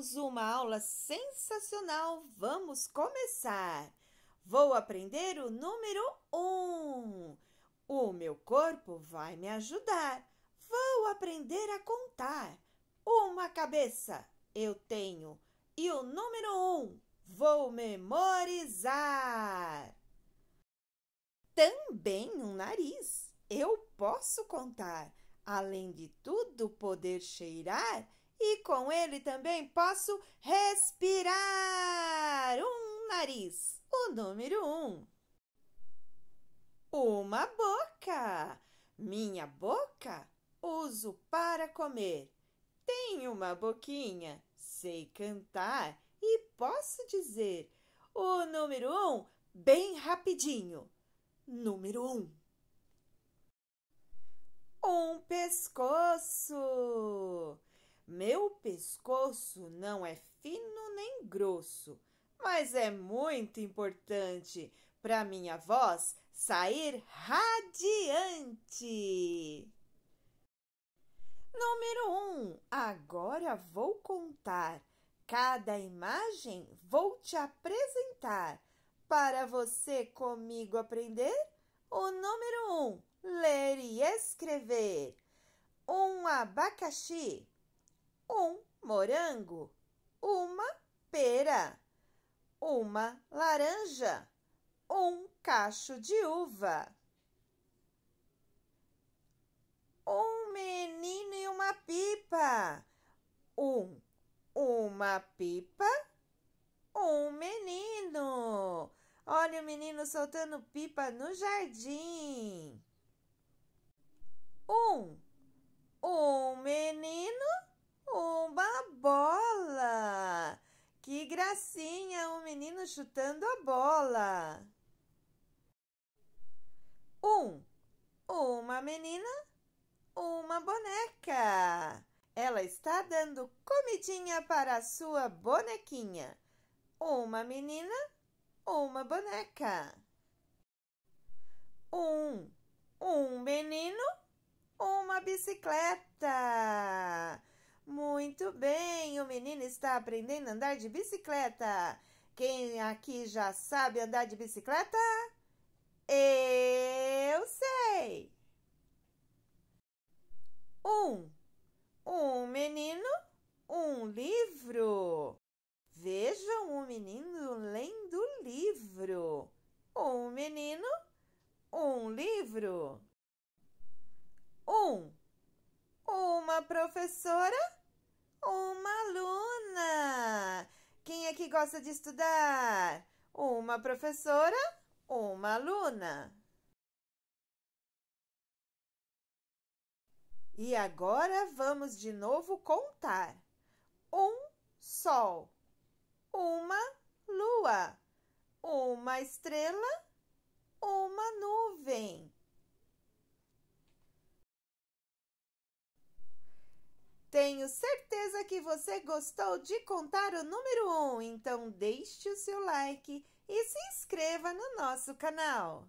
temos uma aula sensacional. Vamos começar! Vou aprender o número 1. Um. O meu corpo vai me ajudar. Vou aprender a contar. Uma cabeça eu tenho e o número 1 um, vou memorizar. Também um nariz eu posso contar. Além de tudo poder cheirar, e com ele também posso respirar. Um nariz, o número um. Uma boca. Minha boca uso para comer. Tenho uma boquinha, sei cantar e posso dizer o número um bem rapidinho. Número um. Um pescoço. Meu pescoço não é fino nem grosso, mas é muito importante para minha voz sair radiante. Número 1. Um, agora vou contar. Cada imagem vou te apresentar. Para você comigo aprender, o número 1. Um, ler e escrever. Um abacaxi um morango, uma pera, uma laranja, um cacho de uva. Um menino e uma pipa. Um, uma pipa, um menino. Olha o menino soltando pipa no jardim. Um, Que gracinha, um menino chutando a bola. Um, uma menina, uma boneca. Ela está dando comidinha para a sua bonequinha. Uma menina, uma boneca. Um, um menino, uma bicicleta. Muito bem, o menino está aprendendo a andar de bicicleta. Quem aqui já sabe andar de bicicleta? Eu sei! Um, um menino, um livro. Vejam o um menino lendo livro. Um menino, um livro. Um, uma professora, uma aluna. Quem é que gosta de estudar? Uma professora, uma aluna. E agora vamos de novo contar. Um sol, uma lua, uma estrela, uma nuvem. Tenho certeza que você gostou de contar o número 1, um, então deixe o seu like e se inscreva no nosso canal.